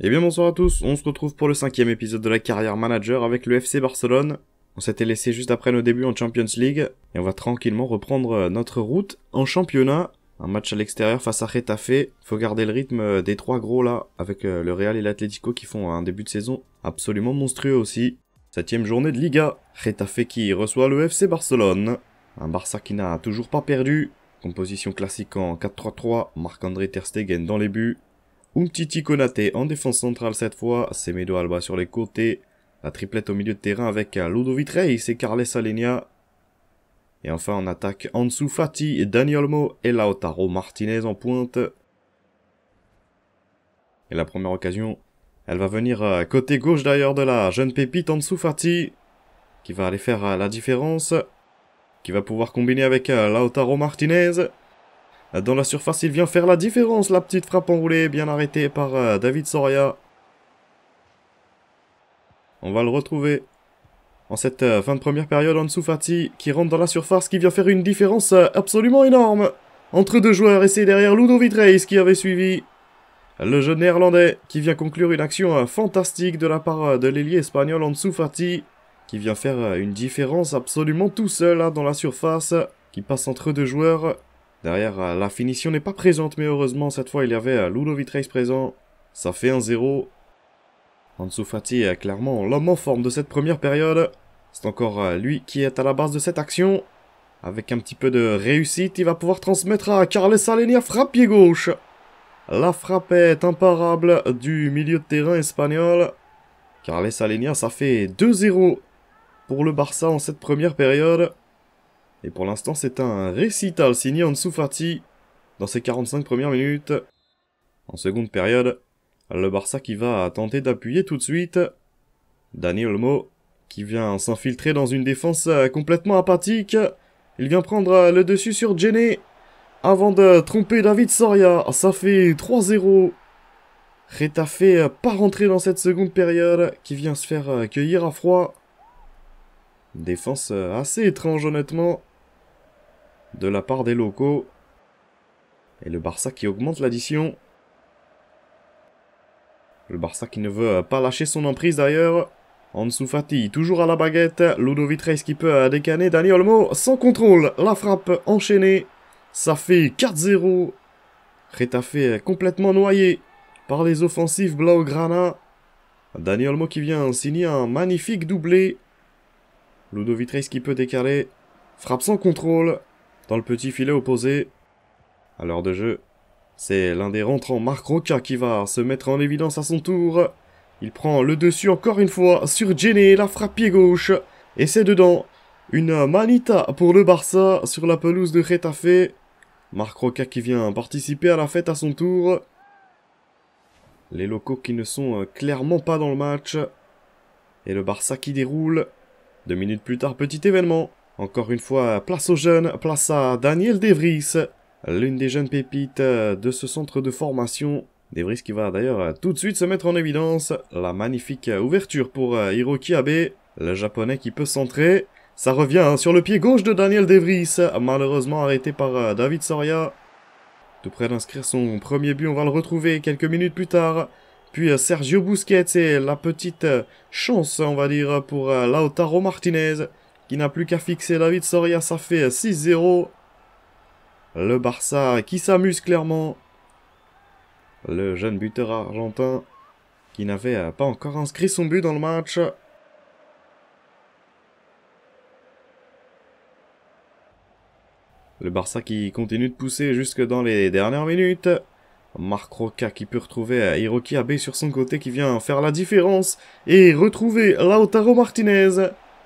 Eh bien bonsoir à tous, on se retrouve pour le cinquième épisode de la carrière manager avec le FC Barcelone. On s'était laissé juste après nos débuts en Champions League et on va tranquillement reprendre euh, notre route en championnat. Un match à l'extérieur face à Retafe. Faut garder le rythme euh, des trois gros là, avec euh, le Real et l'Atlético qui font un début de saison absolument monstrueux aussi. Septième journée de Liga. Retafe qui reçoit le FC Barcelone. Un Barça qui n'a toujours pas perdu. Composition classique en 4-3-3. Marc-André Ter Stegen dans les buts. Umtiti Konate en défense centrale cette fois, Semedo Alba sur les côtés, la triplette au milieu de terrain avec euh, Ludo Reis et Carles Alenia. Et enfin en attaque, Ansu Fati, Daniel Mo et Lautaro Martinez en pointe. Et la première occasion, elle va venir euh, côté gauche d'ailleurs de la jeune pépite Ansu qui va aller faire euh, la différence, qui va pouvoir combiner avec Lautaro Martinez. Dans la surface, il vient faire la différence. La petite frappe enroulée, bien arrêtée par euh, David Soria. On va le retrouver en cette euh, fin de première période. Ansu Fati qui rentre dans la surface, qui vient faire une différence euh, absolument énorme entre deux joueurs. Et c'est derrière Ludo Reis qui avait suivi le jeune néerlandais qui vient conclure une action fantastique de la part de l'ailier espagnol Ansu Fati qui vient faire une différence absolument tout seul hein, dans la surface, qui passe entre deux joueurs. Derrière, euh, la finition n'est pas présente, mais heureusement, cette fois, il y avait euh, Ludovic Reis présent. Ça fait 1-0. Ansu Fati est clairement l'homme en forme de cette première période. C'est encore euh, lui qui est à la base de cette action. Avec un petit peu de réussite, il va pouvoir transmettre à Carles Alenia. frappe pied gauche. La frappe est imparable du milieu de terrain espagnol. Carles Alenia, ça fait 2-0 pour le Barça en cette première période. Et pour l'instant, c'est un récital signé en Fati dans ses 45 premières minutes. En seconde période, le Barça qui va tenter d'appuyer tout de suite. Dani Olmo qui vient s'infiltrer dans une défense complètement apathique. Il vient prendre le dessus sur Jenny avant de tromper David Soria. Ça fait 3-0. fait pas rentré dans cette seconde période qui vient se faire cueillir à froid. Défense assez étrange honnêtement de la part des locaux. Et le Barça qui augmente l'addition. Le Barça qui ne veut pas lâcher son emprise d'ailleurs. Ansu Fati toujours à la baguette. Ludovic Reis qui peut décaner. Daniel Olmo sans contrôle. La frappe enchaînée. Ça fait 4-0. Retafe complètement noyé par les offensives Blaugrana. Daniel Olmo qui vient signer un magnifique doublé. Ludovic Reis qui peut décaler. Frappe sans contrôle dans le petit filet opposé. À l'heure de jeu, c'est l'un des rentrants, Marc Roca, qui va se mettre en évidence à son tour. Il prend le dessus encore une fois sur Jenny, la frappe pied gauche. Et c'est dedans. Une manita pour le Barça sur la pelouse de Retafe. Marc Roca qui vient participer à la fête à son tour. Les locaux qui ne sont euh, clairement pas dans le match. Et le Barça qui déroule. Deux minutes plus tard, petit événement. Encore une fois, place aux jeunes, place à Daniel Devries, l'une des jeunes pépites de ce centre de formation. Devries qui va d'ailleurs tout de suite se mettre en évidence. La magnifique ouverture pour euh, Hiroki Abe, le japonais qui peut centrer. Ça revient hein, sur le pied gauche de Daniel Devries, malheureusement arrêté par euh, David Soria. Tout près d'inscrire son premier but, on va le retrouver quelques minutes plus tard. Puis euh, Sergio Busquets et la petite chance, on va dire, pour Lautaro Martinez qui n'a plus qu'à fixer la de Soria, ça fait 6-0. Le Barça qui s'amuse clairement. Le jeune buteur argentin qui n'avait pas encore inscrit son but dans le match. Le Barça qui continue de pousser jusque dans les dernières minutes. Marc Roca qui peut retrouver Hiroki Abe sur son côté qui vient faire la différence et retrouver Lautaro Martinez.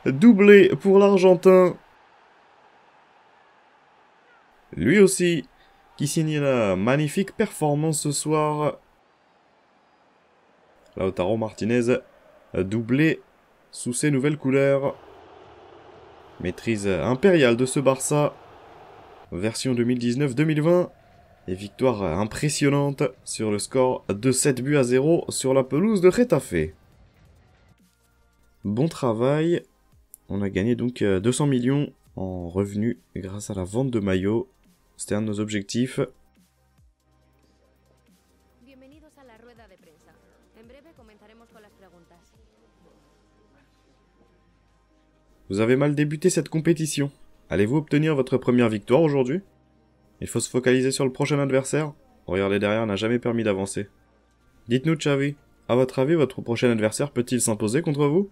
Doublé pour l'Argentin. Lui aussi, qui signe la magnifique performance ce soir. Lautaro Martinez, doublé sous ses nouvelles couleurs. Maîtrise impériale de ce Barça. Version 2019-2020. Et victoire impressionnante sur le score de 7 buts à 0 sur la pelouse de Retafe. Bon travail on a gagné donc 200 euh, millions en revenus grâce à la vente de maillots. C'était un de nos objectifs. Vous avez mal débuté cette compétition. Allez-vous obtenir votre première victoire aujourd'hui Il faut se focaliser sur le prochain adversaire. Regardez derrière n'a jamais permis d'avancer. Dites-nous, Xavi, à votre avis, votre prochain adversaire peut-il s'imposer contre vous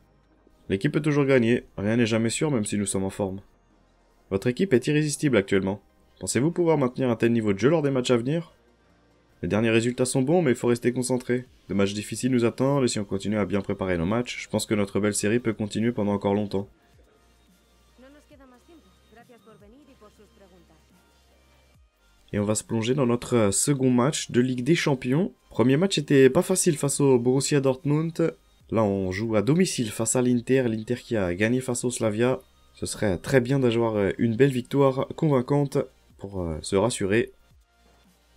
L'équipe peut toujours gagner, rien n'est jamais sûr même si nous sommes en forme. Votre équipe est irrésistible actuellement. Pensez-vous pouvoir maintenir un tel niveau de jeu lors des matchs à venir Les derniers résultats sont bons mais il faut rester concentré. De matchs difficiles nous attendent et si on continue à bien préparer nos matchs, je pense que notre belle série peut continuer pendant encore longtemps. Et on va se plonger dans notre euh, second match de Ligue des Champions. Premier match était pas facile face au Borussia Dortmund Là, on joue à domicile face à l'Inter. L'Inter qui a gagné face au Slavia. Ce serait très bien d'avoir euh, une belle victoire convaincante pour euh, se rassurer.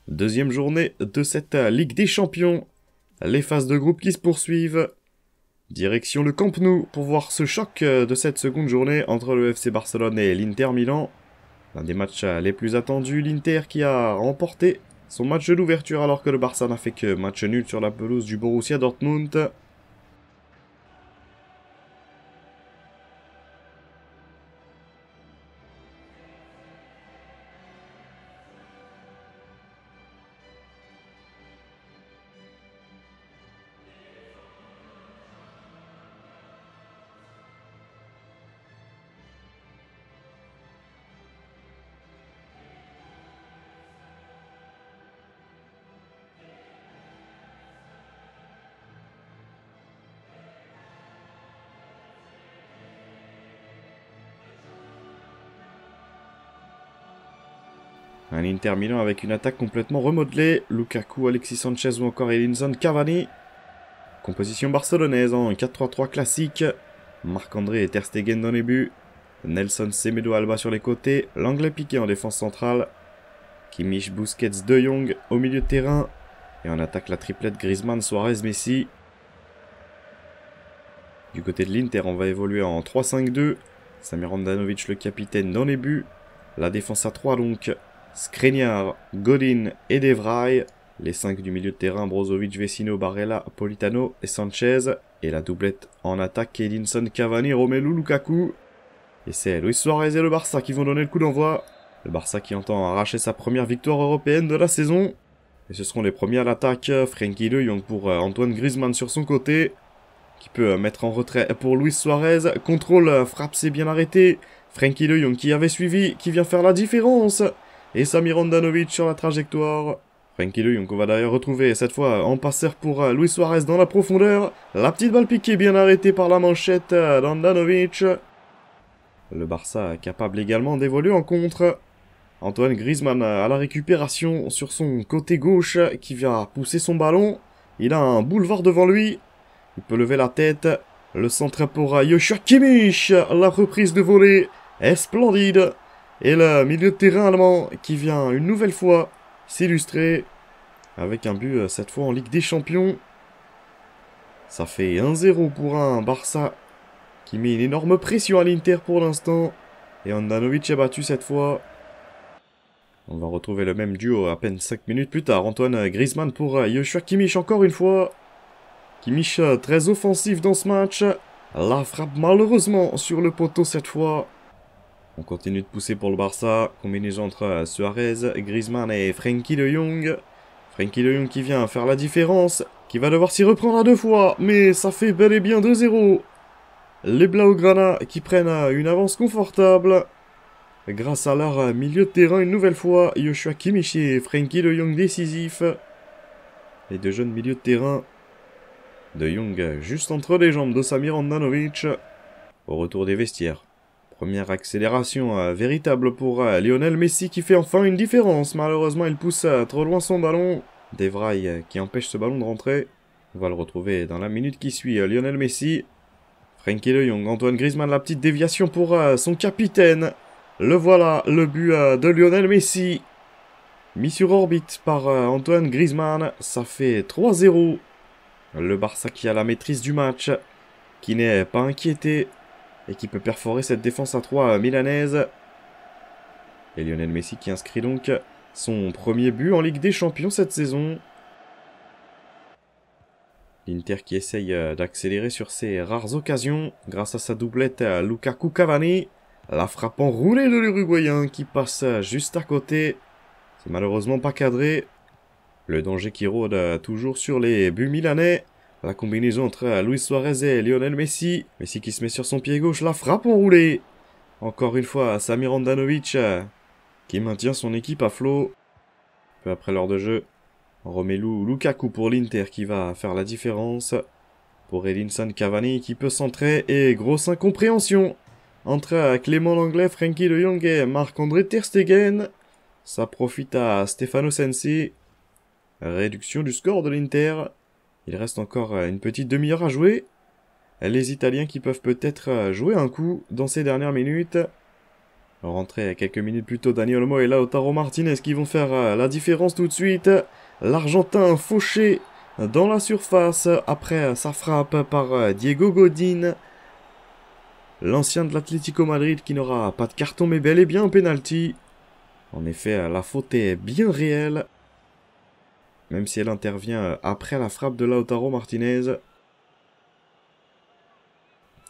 Deuxième journée de cette euh, Ligue des Champions. Les phases de groupe qui se poursuivent. Direction le Camp Nou pour voir ce choc de cette seconde journée entre le FC Barcelone et l'Inter Milan. L'un des matchs les plus attendus, l'Inter qui a remporté son match d'ouverture alors que le Barça n'a fait que match nul sur la pelouse du Borussia Dortmund. Un Inter Milan avec une attaque complètement remodelée. Lukaku, Alexis Sanchez ou encore Elinson Cavani. Composition barcelonaise en 4-3-3 classique. Marc-André et Ter Stegen dans les buts. Nelson Semedo Alba sur les côtés. L'anglais piqué en défense centrale. Kimmich, Busquets, De Jong au milieu de terrain. Et en attaque la triplette Griezmann, Suarez, Messi. Du côté de l'Inter, on va évoluer en 3-5-2. Samir Andanovic, le capitaine, dans les buts. La défense à 3 donc, Skriniar, Godin et Devray. Les 5 du milieu de terrain, Brozovic, Vecino, Barella, Politano et Sanchez. Et la doublette en attaque, Edinson, Cavani, Romelu, Lukaku. Et c'est Luis Suarez et le Barça qui vont donner le coup d'envoi. Le Barça qui entend arracher sa première victoire européenne de la saison. Et ce seront les premiers à l'attaque. Euh, Frenkie de pour euh, Antoine Griezmann sur son côté. Qui peut euh, mettre en retrait pour Luis Suarez. Contrôle, frappe, c'est bien arrêté. Frenkie de qui avait suivi, qui vient faire la différence. Et Samir Andanovic sur la trajectoire. Frankie de qu'on va d'ailleurs retrouver cette fois en passeur pour euh, Luis Suarez dans la profondeur. La petite balle piquée bien arrêtée par la manchette d'Andanovic. Euh, Le Barça capable également d'évoluer en contre. Antoine Griezmann euh, à la récupération sur son côté gauche qui vient pousser son ballon. Il a un boulevard devant lui. Il peut lever la tête. Le centre pour Yoshua Kimmich. La reprise de volée est splendide. Et le milieu de terrain allemand qui vient une nouvelle fois s'illustrer avec un but euh, cette fois en Ligue des Champions. Ça fait 1-0 pour un Barça qui met une énorme pression à l'Inter pour l'instant. Et Andanovic est battu cette fois. On va retrouver le même duo à peine 5 minutes plus tard. Antoine Griezmann pour euh, Joshua Kimmich encore une fois. Kimmich euh, très offensif dans ce match. La frappe malheureusement sur le poteau cette fois. On continue de pousser pour le Barça. Combinaison entre euh, Suarez, Griezmann et Frenkie de Jong. Frenkie de Jong qui vient faire la différence. Qui va devoir s'y reprendre à deux fois. Mais ça fait bel et bien 2-0. Les Blaugrana qui prennent euh, une avance confortable. Grâce à leur euh, milieu de terrain une nouvelle fois. Yoshua Kimmich et Frenkie de Jong décisif. Les deux jeunes milieux de terrain. De Jong juste entre les jambes de Samir Andanovic. Au retour des vestiaires. Première accélération euh, véritable pour euh, Lionel Messi qui fait enfin une différence. Malheureusement, il pousse euh, trop loin son ballon. vrailles qui empêche ce ballon de rentrer. On va le retrouver dans la minute qui suit. Lionel Messi. Frankie de Jong, Antoine Griezmann, la petite déviation pour son capitaine. Le voilà, le but de Lionel Messi. Mis sur orbite par Antoine Griezmann. Ça fait 3-0. Le Barça qui a la maîtrise du match. Qui n'est pas inquiété et qui peut perforer cette défense à 3 milanaise. Et Lionel Messi qui inscrit donc son premier but en Ligue des Champions cette saison. L'Inter qui essaye euh, d'accélérer sur ses rares occasions grâce à sa doublette à Lukaku Cavani. La frappant enroulée de l'Uruguayen qui passe juste à côté. C'est malheureusement pas cadré. Le danger qui rôde euh, toujours sur les buts milanais. La combinaison entre Luis Suarez et Lionel Messi. Messi qui se met sur son pied gauche, la frappe enroulée. Encore une fois, Samir Andanovic euh, qui maintient son équipe à flot. Peu après l'heure de jeu, Romelu Lukaku pour l'Inter qui va faire la différence. Pour Edinson Cavani qui peut centrer et grosse incompréhension entre euh, Clément Langlais, Frankie de Jong et Marc-André Terstegen. Ça profite à Stefano Sensi. Réduction du score de l'Inter. Il reste encore euh, une petite demi-heure à jouer. Les Italiens qui peuvent peut-être euh, jouer un coup dans ces dernières minutes. Rentré quelques minutes plus tôt, Daniel Mo et Lautaro Martinez qui vont faire euh, la différence tout de suite. L'Argentin fauché dans la surface après sa frappe par Diego Godin. L'ancien de l'Atlético Madrid qui n'aura pas de carton mais bel et bien un penalty. En effet, la faute est bien réelle même si elle intervient euh, après la frappe de Lautaro Martinez.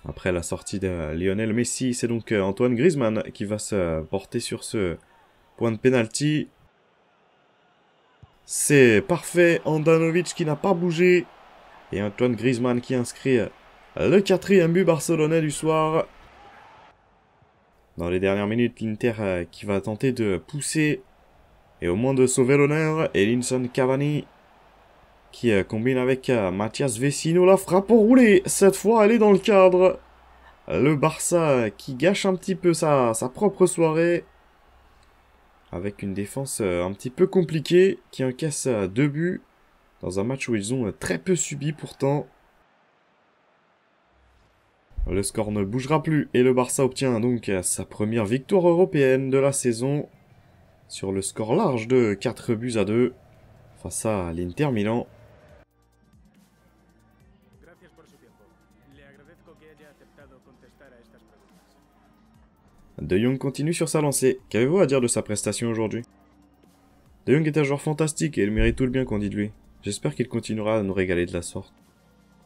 Après la sortie de euh, Lionel Messi, c'est donc euh, Antoine Griezmann qui va se porter sur ce point de pénalty. C'est parfait, Andanovic qui n'a pas bougé. Et Antoine Griezmann qui inscrit le quatrième but barcelonais du soir. Dans les dernières minutes, l'Inter qui va tenter de pousser et au moins de sauver l'honneur, Elinson Cavani qui euh, combine avec euh, Mathias Vecino la frappe rouler. Cette fois, elle est dans le cadre. Le Barça qui gâche un petit peu sa, sa propre soirée avec une défense euh, un petit peu compliquée qui encaisse deux buts dans un match où ils ont très peu subi pourtant. Le score ne bougera plus et le Barça obtient donc sa première victoire européenne de la saison sur le score large de 4 buts à 2 face à l'Inter Milan. De Jong continue sur sa lancée. Qu'avez-vous à dire de sa prestation aujourd'hui De Jong est un joueur fantastique et il mérite tout le bien qu'on dit de lui. J'espère qu'il continuera à nous régaler de la sorte.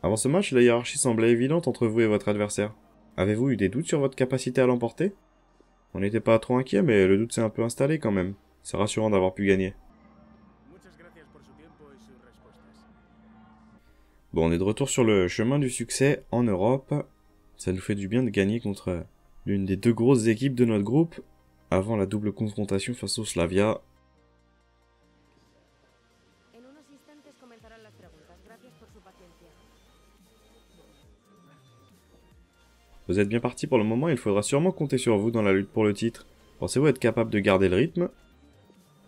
Avant ce match, la hiérarchie semblait évidente entre vous et votre adversaire. Avez-vous eu des doutes sur votre capacité à l'emporter on n'était pas trop inquiet, mais le doute s'est un peu installé quand même. C'est rassurant d'avoir pu gagner. Bon, on est de retour sur le chemin du succès en Europe. Ça nous fait du bien de gagner contre l'une des deux grosses équipes de notre groupe avant la double confrontation face au Slavia Vous êtes bien parti pour le moment il faudra sûrement compter sur vous dans la lutte pour le titre. Pensez-vous être capable de garder le rythme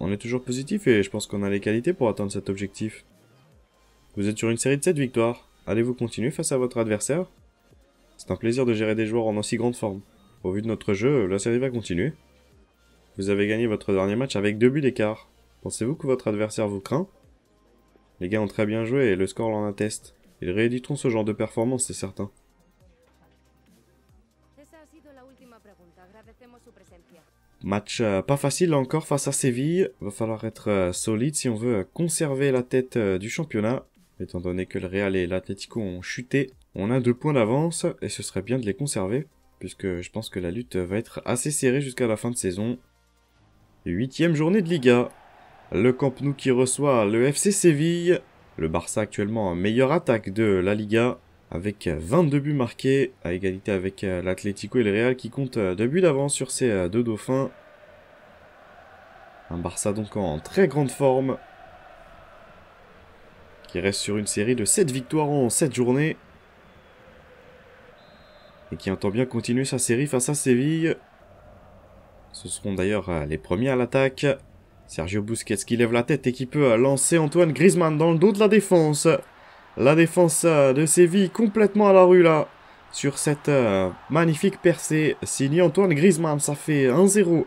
On est toujours positif et je pense qu'on a les qualités pour atteindre cet objectif. Vous êtes sur une série de 7 victoires. Allez-vous continuer face à votre adversaire C'est un plaisir de gérer des joueurs en aussi grande forme. Au vu de notre jeu, la série va continuer. Vous avez gagné votre dernier match avec deux buts d'écart. Pensez-vous que votre adversaire vous craint Les gars ont très bien joué et le score l'en atteste. Ils rééditeront ce genre de performance, c'est certain. Match euh, pas facile encore face à Séville. Va falloir être euh, solide si on veut euh, conserver la tête du championnat. Étant donné que le Real et l'Atletico ont chuté, on a deux points d'avance et ce serait bien de les conserver. Puisque je pense que la lutte va être assez serrée jusqu'à la fin de saison. Huitième journée de Liga. Le Camp Nou qui reçoit le FC Séville. Le Barça actuellement meilleure attaque de la Liga avec 22 euh, buts marqués à égalité avec euh, l'Atlético et le Real qui compte 2 euh, buts d'avance sur ces deux dauphins. Un Barça donc en très grande forme qui reste sur une série de 7 victoires en 7 journées et qui entend bien continuer sa série face à Séville. Ce seront d'ailleurs les premiers à l'attaque. Sergio Busquets qui lève la tête et qui peut lancer Antoine Griezmann dans le dos de la défense. La défense euh, de Séville complètement à la rue là. Sur cette euh, magnifique percée signée Antoine Griezmann. Ça fait 1-0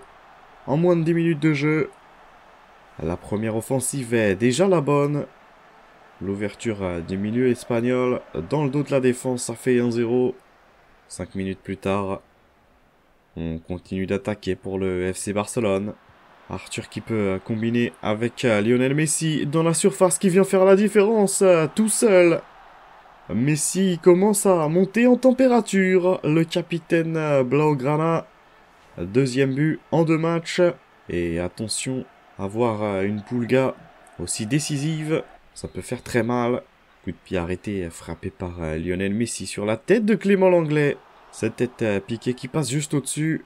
en moins de 10 minutes de jeu. La première offensive est déjà la bonne. L'ouverture euh, du milieu espagnol dans le dos de la défense. Ça fait 1-0. 5 minutes plus tard. On continue d'attaquer pour le FC Barcelone. Arthur qui peut euh, combiner avec euh, Lionel Messi dans la surface qui vient faire la différence euh, tout seul. Messi commence à monter en température. Le capitaine Blaugrana, deuxième but en deux matchs. Et attention, avoir une Pulga aussi décisive, ça peut faire très mal. Coup de pied arrêté, frappé par Lionel Messi sur la tête de Clément Langlais. Cette tête piquée qui passe juste au-dessus.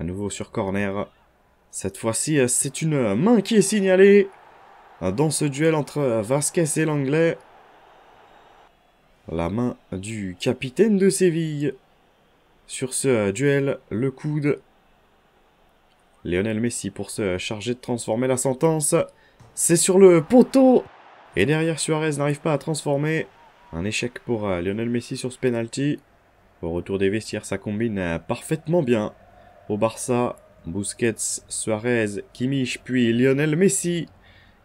À nouveau sur corner. Cette fois-ci, euh, c'est une main qui est signalée euh, dans ce duel entre euh, Vasquez et l'anglais. La main du capitaine de Séville. Sur ce duel, le coude. Lionel Messi pour se charger de transformer la sentence. C'est sur le poteau. Et derrière, Suarez n'arrive pas à transformer. Un échec pour Lionel Messi sur ce penalty. Au retour des vestiaires, ça combine parfaitement bien au Barça. Busquets, Suarez, Kimmich, puis Lionel Messi,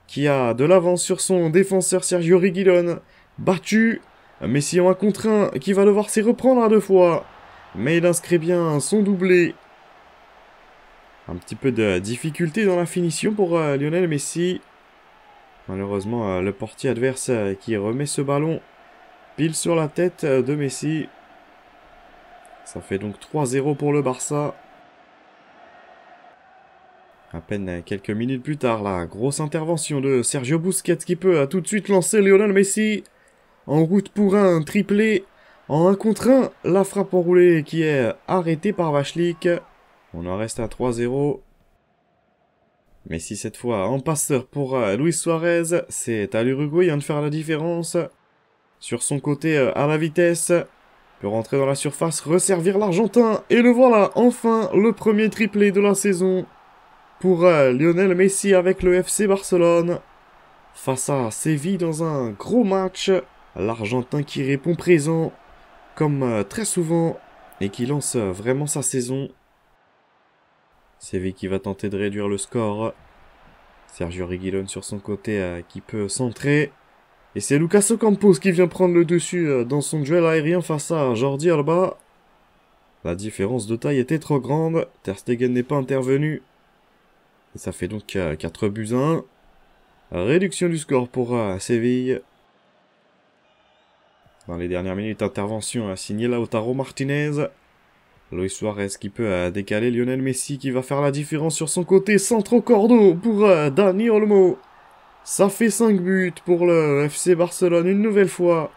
qui a de l'avance sur son défenseur Sergio Reguilon, battu, Messi en un contre qui va devoir s'y reprendre à deux fois, mais il inscrit bien son doublé. Un petit peu de difficulté dans la finition pour euh, Lionel Messi. Malheureusement, euh, le portier adverse euh, qui remet ce ballon pile sur la tête de Messi. Ça fait donc 3-0 pour le Barça. À peine quelques minutes plus tard, la grosse intervention de Sergio Busquets qui peut tout de suite lancer Lionel Messi en route pour un triplé en 1 contre 1. La frappe enroulée qui est arrêtée par Vachlik. On en reste à 3-0. Messi cette fois en passeur pour euh, Luis Suarez. C'est à l'Uruguayen hein, de faire la différence. Sur son côté euh, à la vitesse. Peut rentrer dans la surface, resservir l'Argentin. Et le voilà enfin le premier triplé de la saison pour euh, Lionel Messi avec le FC Barcelone. Face à Séville dans un gros match, l'Argentin qui répond présent, comme euh, très souvent, et qui lance euh, vraiment sa saison. Séville qui va tenter de réduire le score. Sergio Reguilon sur son côté qui peut centrer. Et c'est Lucas Ocampos qui vient prendre le dessus dans son duel aérien face à Jordi Alba. La différence de taille était trop grande, Ter Stegen n'est pas intervenu, ça fait donc 4 euh, buts 1. Réduction du score pour euh, Séville. Dans les dernières minutes, intervention à signé Lautaro Martinez. Luis Suarez qui peut euh, décaler Lionel Messi qui va faire la différence sur son côté. Centre au cordeau pour Dani Olmo. Ça fait 5 buts pour le FC Barcelone une nouvelle fois.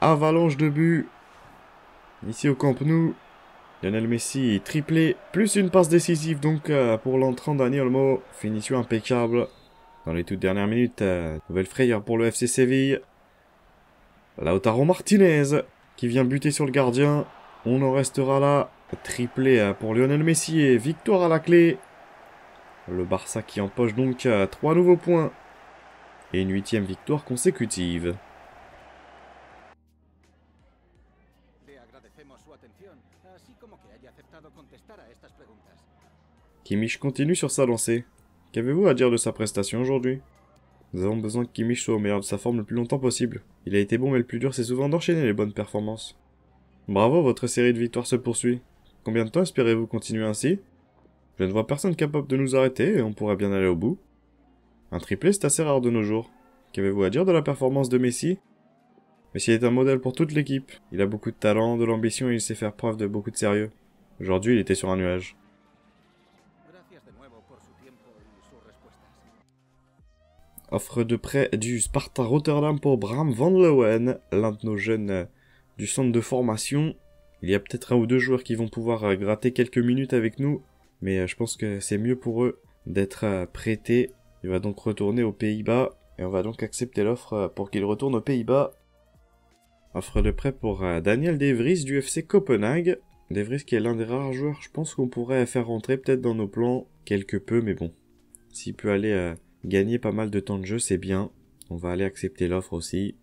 Avalanche de buts. Ici au Camp Nou. Lionel Messi triplé, plus une passe décisive donc euh, pour l'entrant d'Ani Finition impeccable dans les toutes dernières minutes. Euh, nouvelle frayeur pour le FC Séville. Lautaro Martinez qui vient buter sur le gardien. On en restera là. Triplé euh, pour Lionel Messi et victoire à la clé. Le Barça qui empoche donc trois nouveaux points et une huitième victoire consécutive. Kimich continue sur sa lancée. Qu'avez-vous à dire de sa prestation aujourd'hui Nous avons besoin que Kimich soit au meilleur de sa forme le plus longtemps possible. Il a été bon mais le plus dur c'est souvent d'enchaîner les bonnes performances. Bravo, votre série de victoires se poursuit. Combien de temps espérez-vous continuer ainsi Je ne vois personne capable de nous arrêter et on pourrait bien aller au bout. Un triplé c'est assez rare de nos jours. Qu'avez-vous à dire de la performance de Messi Messi est un modèle pour toute l'équipe. Il a beaucoup de talent, de l'ambition et il sait faire preuve de beaucoup de sérieux. Aujourd'hui, il était sur un nuage. Offre de prêt du Sparta Rotterdam pour Bram Van Leeuwen, l'un de nos jeunes euh, du centre de formation. Il y a peut-être un ou deux joueurs qui vont pouvoir euh, gratter quelques minutes avec nous, mais euh, je pense que c'est mieux pour eux d'être prêtés. Il va donc retourner aux Pays-Bas, et on va donc accepter l'offre pour qu'il retourne aux Pays-Bas. Offre de prêt pour Daniel Devries du FC Copenhague. Devries qui est l'un des rares joueurs, je pense qu'on pourrait faire rentrer peut-être dans nos plans quelque peu, mais bon. S'il peut aller Gagner pas mal de temps de jeu, c'est bien. On va aller accepter l'offre aussi.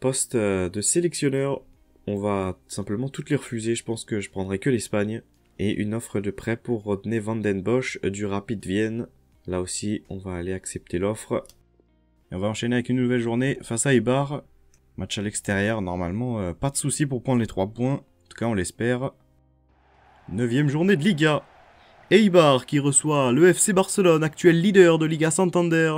Poste euh, de sélectionneur, on va simplement toutes les refuser. Je pense que je prendrai que l'Espagne. Et une offre de prêt pour Rodney Van Den Bosch du Rapid Vienne. Là aussi, on va aller accepter l'offre. Et on va enchaîner avec une nouvelle journée face à Ibar. Match à l'extérieur, normalement, euh, pas de souci pour prendre les trois points. En tout cas, on l'espère. Neuvième journée de Liga. Eibar qui reçoit le FC Barcelone, actuel leader de Liga Santander.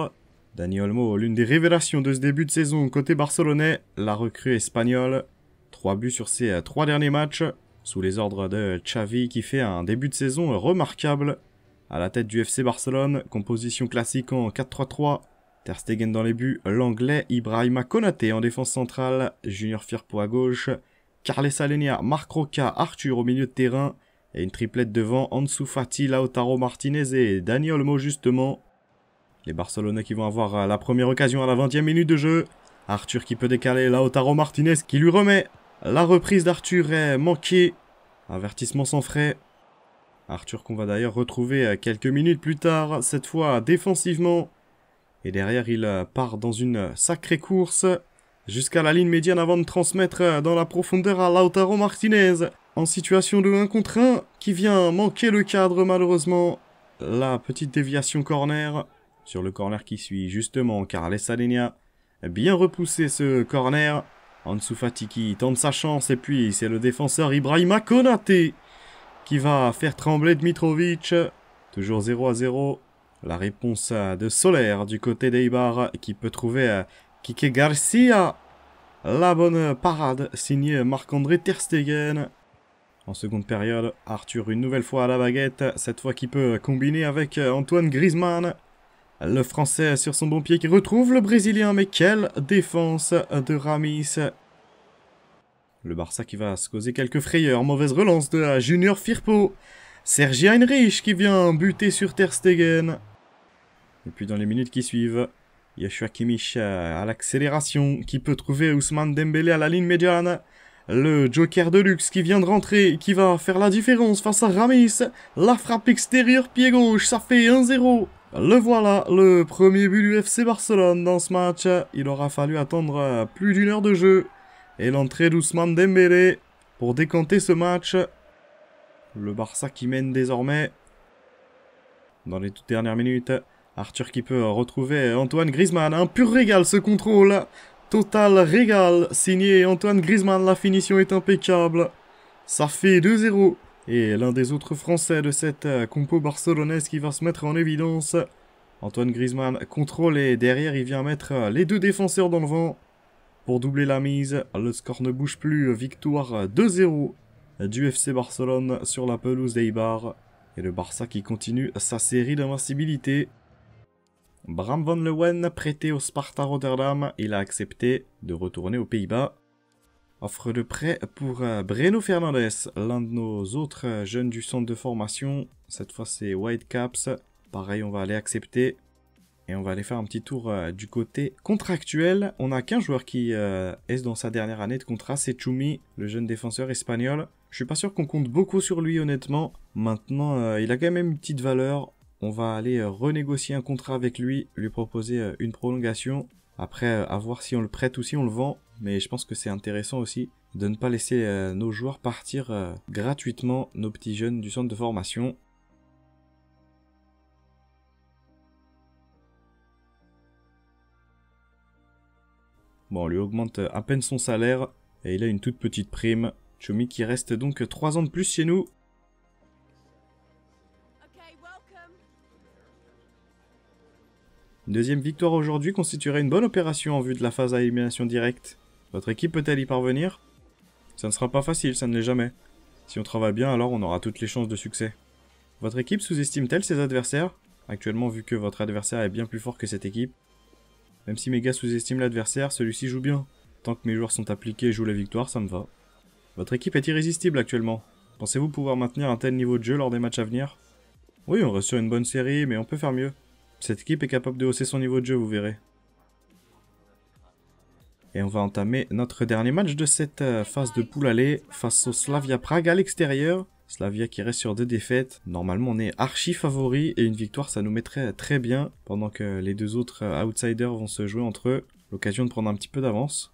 Daniel Mo, l'une des révélations de ce début de saison côté barcelonais, la recrue espagnole. Trois buts sur ses euh, trois derniers matchs, sous les ordres de Xavi qui fait un début de saison remarquable. À la tête du FC Barcelone, composition classique en 4-3-3, Ter Stegen dans les buts, l'anglais Ibrahima Konate en défense centrale, Junior Firpo à gauche, Carles Alenia, Marc Roca, Arthur au milieu de terrain, et une triplette devant Ansu Fati, Lautaro Martinez et Dani Olmo justement. Les Barcelonais qui vont avoir euh, la première occasion à la 20e minute de jeu. Arthur qui peut décaler Lautaro Martinez qui lui remet. La reprise d'Arthur est manquée. Avertissement sans frais. Arthur qu'on va d'ailleurs retrouver euh, quelques minutes plus tard, cette fois défensivement. Et derrière il euh, part dans une sacrée course jusqu'à la ligne médiane avant de transmettre euh, dans la profondeur à Lautaro Martinez, en situation de 1 contre 1, qui vient manquer le cadre malheureusement. La petite déviation corner, sur le corner qui suit justement Carles Alenia, bien repoussé ce corner, Ansu Fati qui tente sa chance et puis c'est le défenseur Ibrahima Konaté qui va faire trembler Dmitrovic, toujours 0 à 0. La réponse euh, de Solaire du côté d'Eibar qui peut trouver euh, Kike Garcia. La bonne parade signée Marc-André Terstegen. En seconde période, Arthur une nouvelle fois à la baguette, cette fois qui peut combiner avec Antoine Griezmann. Le Français sur son bon pied qui retrouve le Brésilien, mais quelle défense de Ramis. Le Barça qui va se causer quelques frayeurs, mauvaise relance de Junior Firpo. Sergi Heinrich qui vient buter sur Terstegen. Et puis dans les minutes qui suivent, Yoshua Kimmich euh, à l'accélération qui peut trouver Ousmane Dembélé à la ligne médiane. Le Joker de luxe qui vient de rentrer, qui va faire la différence face à Ramis. La frappe extérieure, pied gauche, ça fait 1-0. Le voilà, le premier but du FC Barcelone dans ce match. Il aura fallu attendre euh, plus d'une heure de jeu. Et l'entrée d'Ousmane Dembélé pour décanter ce match. Le Barça qui mène désormais dans les toutes dernières minutes. Arthur qui peut retrouver Antoine Griezmann. Un pur régal ce contrôle. Total régal. Signé Antoine Griezmann. La finition est impeccable. Ça fait 2-0. Et l'un des autres Français de cette euh, compo barcelonaise qui va se mettre en évidence. Antoine Griezmann contrôle et derrière il vient mettre euh, les deux défenseurs dans le vent. Pour doubler la mise, le score ne bouge plus. Victoire 2-0 euh, du FC Barcelone sur la pelouse d'Eibar. Et le Barça qui continue sa série d'invincibilité. Bram van Leeuwen, prêté au Sparta Rotterdam, il a accepté de retourner aux Pays-Bas. Offre de prêt pour euh, Breno Fernandez, l'un de nos autres euh, jeunes du centre de formation. Cette fois, c'est Whitecaps. Pareil, on va aller accepter. Et on va aller faire un petit tour euh, du côté contractuel. On a qu'un joueur qui est dans sa dernière année de contrat, c'est Chumi, le jeune défenseur espagnol. Je suis pas sûr qu'on compte beaucoup sur lui honnêtement. Maintenant, il a quand même une petite valeur on va aller euh, renégocier un contrat avec lui, lui proposer euh, une prolongation. Après, euh, à voir si on le prête ou si on le vend. Mais je pense que c'est intéressant aussi de ne pas laisser nos joueurs partir gratuitement, nos petits jeunes du centre de formation. Bon, on lui augmente à peine son salaire et il a une toute petite prime. Chumi qui reste donc 3 ans de plus chez nous. Une deuxième victoire aujourd'hui constituerait une bonne opération en vue de la phase à élimination directe. Votre équipe peut-elle y parvenir Ça ne sera pas facile, ça ne l'est jamais. Si on travaille bien, alors on aura toutes les chances de succès. Votre équipe sous-estime-t-elle ses adversaires Actuellement, vu que votre adversaire est bien plus fort que cette équipe. Même si mes gars sous-estiment l'adversaire, celui-ci joue bien. Tant que mes joueurs sont appliqués et jouent la victoire, ça me va. Votre équipe est irrésistible actuellement. Pensez-vous pouvoir maintenir un tel niveau de jeu lors des matchs à venir Oui, on reste sur une bonne série, mais on peut faire mieux. Cette équipe est capable de hausser son niveau de jeu, vous verrez. Et on va entamer notre dernier match de cette euh, phase de poule aller face au Slavia Prague à l'extérieur. Slavia qui reste sur deux défaites. Normalement, on est archi favori et une victoire, ça nous mettrait très bien pendant que les deux autres euh, outsiders vont se jouer entre eux. L'occasion de prendre un petit peu d'avance.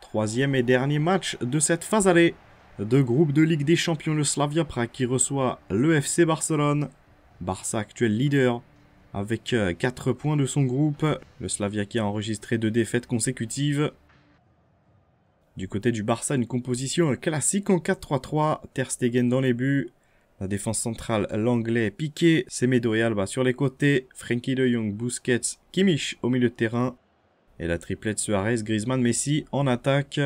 Troisième et dernier match de cette phase aller. De groupe de Ligue des Champions, le Slavia Prague qui reçoit le FC Barcelone. Barça actuel leader avec 4 euh, points de son groupe. Le Slavia qui a enregistré deux défaites consécutives. Du côté du Barça, une composition classique en 4-3-3. Ter Stegen dans les buts. La défense centrale, l'anglais Piqué, Semedo et Alba sur les côtés, Frankie de Jong, Busquets, Kimmich au milieu de terrain. Et la triplette Suarez, Griezmann, Messi en attaque.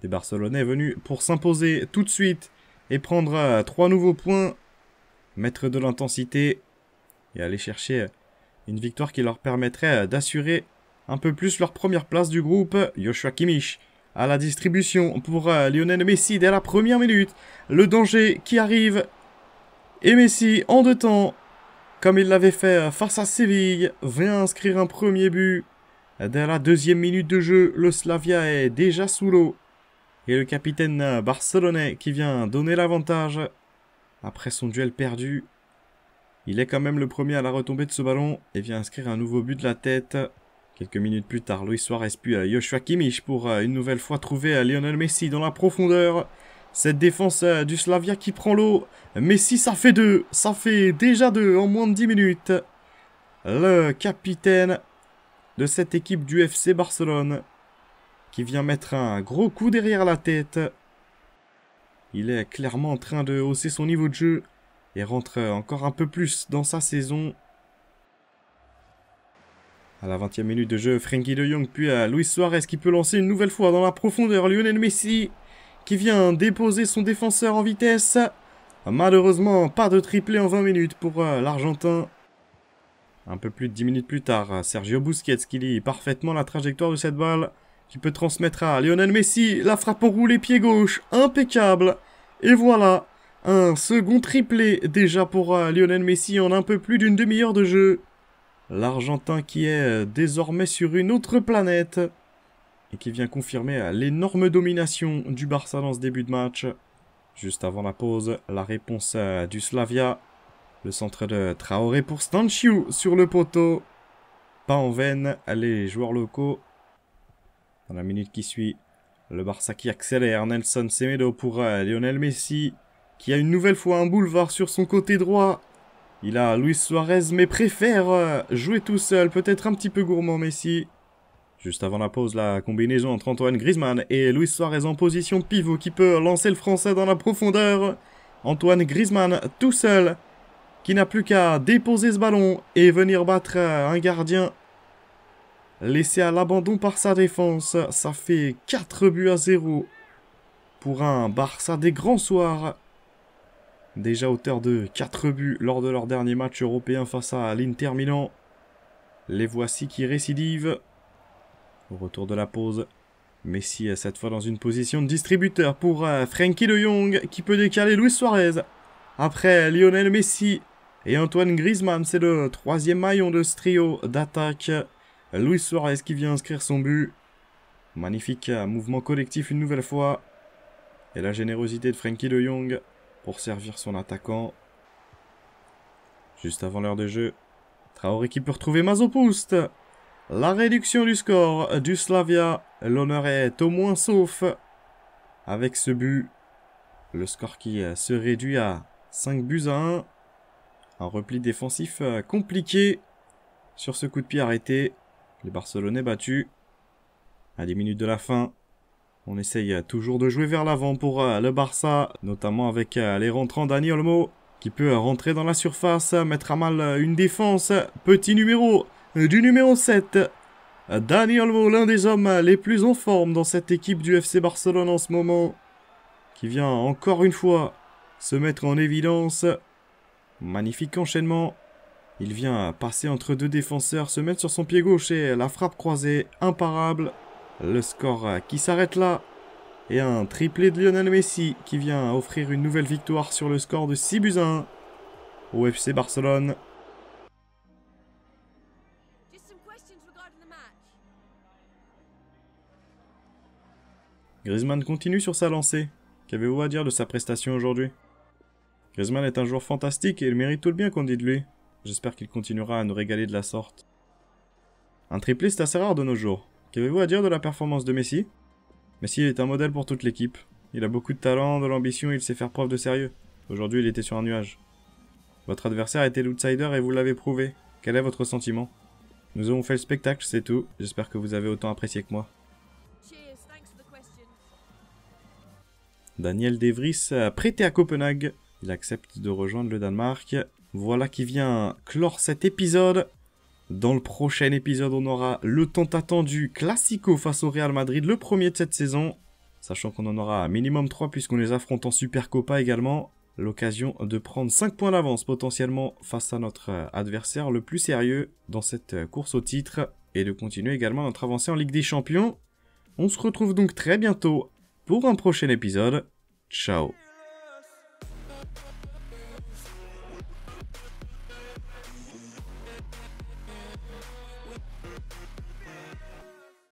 Des Barcelonais venus pour s'imposer tout de suite et prendra trois nouveaux points, mettre de l'intensité et aller chercher une victoire qui leur permettrait d'assurer un peu plus leur première place du groupe. Joshua Kimmich à la distribution pour euh, Lionel Messi dès la première minute. Le danger qui arrive et Messi en deux temps, comme il l'avait fait face à Séville, vient inscrire un premier but. Dès la deuxième minute de jeu, le Slavia est déjà sous l'eau. Et le capitaine barcelonais qui vient donner l'avantage après son duel perdu. Il est quand même le premier à la retombée de ce ballon et vient inscrire un nouveau but de la tête. Quelques minutes plus tard, Luis Suarez puis euh, Joshua Kimmich pour euh, une nouvelle fois trouver euh, Lionel Messi dans la profondeur. Cette défense du Slavia qui prend l'eau. Messi, ça fait deux. Ça fait déjà deux en moins de 10 minutes. Le capitaine de cette équipe du FC Barcelone qui vient mettre un gros coup derrière la tête. Il est clairement en train de hausser son niveau de jeu et rentre encore un peu plus dans sa saison. À la 20e minute de jeu, Frenkie de Jong puis à Luis Suarez qui peut lancer une nouvelle fois dans la profondeur. Lionel Messi qui vient déposer son défenseur en vitesse. Malheureusement, pas de triplé en 20 minutes pour euh, l'Argentin. Un peu plus de 10 minutes plus tard, Sergio Busquets qui lit parfaitement la trajectoire de cette balle qui peut transmettre à Lionel Messi la frappe au les pied gauche, impeccable. Et voilà, un second triplé déjà pour euh, Lionel Messi en un peu plus d'une demi-heure de jeu. L'Argentin qui est euh, désormais sur une autre planète et qui vient confirmer euh, l'énorme domination du Barça dans ce début de match. Juste avant la pause, la réponse du Slavia. Le centre de Traoré pour Stanchiou sur le poteau. Pas en veine, les joueurs locaux dans la minute qui suit, le Barça qui accélère. Nelson Semedo pour euh, Lionel Messi, qui a une nouvelle fois un boulevard sur son côté droit. Il a Luis Suarez, mais préfère euh, jouer tout seul. Peut-être un petit peu gourmand, Messi. Juste avant la pause, la combinaison entre Antoine Griezmann et Luis Suarez en position pivot qui peut lancer le français dans la profondeur. Antoine Griezmann tout seul, qui n'a plus qu'à déposer ce ballon et venir battre euh, un gardien Laissé à l'abandon par sa défense, ça fait 4 buts à 0 pour un Barça des grands soirs. Déjà auteur de 4 buts lors de leur dernier match européen face à l'Inter Milan. Les voici qui récidivent. Au retour de la pause, Messi est cette fois dans une position de distributeur pour euh, Frankie de Jong qui peut décaler Luis Suarez. Après Lionel Messi et Antoine Griezmann, c'est le troisième maillon de ce trio d'attaque. Luis Suarez qui vient inscrire son but. Magnifique mouvement collectif une nouvelle fois. Et la générosité de Frankie de Jong pour servir son attaquant. Juste avant l'heure de jeu. Traoré qui peut retrouver Mazopoust. La réduction du score du Slavia. L'honneur est au moins sauf avec ce but. Le score qui euh, se réduit à 5 buts à 1. Un repli défensif euh, compliqué sur ce coup de pied arrêté. Les Barcelonais battu À 10 minutes de la fin, on essaye toujours de jouer vers l'avant pour euh, le Barça, notamment avec euh, les rentrants Dani Olmo, qui peut euh, rentrer dans la surface, mettre à mal une défense. Petit numéro du numéro 7. Dani Olmo, l'un des hommes les plus en forme dans cette équipe du FC Barcelone en ce moment, qui vient encore une fois se mettre en évidence. Magnifique enchaînement il vient passer entre deux défenseurs, se mettre sur son pied gauche et la frappe croisée imparable. Le score qui s'arrête là. Et un triplé de Lionel Messi qui vient offrir une nouvelle victoire sur le score de 6 buts 1 au FC Barcelone. Griezmann continue sur sa lancée. Qu'avez-vous à dire de sa prestation aujourd'hui Griezmann est un joueur fantastique et il mérite tout le bien qu'on dit de lui. J'espère qu'il continuera à nous régaler de la sorte. Un triplé, c'est assez rare de nos jours. Qu'avez-vous à dire de la performance de Messi Messi est un modèle pour toute l'équipe. Il a beaucoup de talent, de l'ambition, il sait faire preuve de sérieux. Aujourd'hui, il était sur un nuage. Votre adversaire était l'outsider et vous l'avez prouvé. Quel est votre sentiment Nous avons fait le spectacle, c'est tout. J'espère que vous avez autant apprécié que moi. Daniel a prêté à Copenhague, il accepte de rejoindre le Danemark voilà qui vient clore cet épisode. Dans le prochain épisode, on aura le temps attendu Classico face au Real Madrid, le premier de cette saison. Sachant qu'on en aura un minimum 3 puisqu'on les affronte en Super également. L'occasion de prendre 5 points d'avance potentiellement face à notre euh, adversaire le plus sérieux dans cette euh, course au titre. Et de continuer également notre avancée en Ligue des Champions. On se retrouve donc très bientôt pour un prochain épisode. Ciao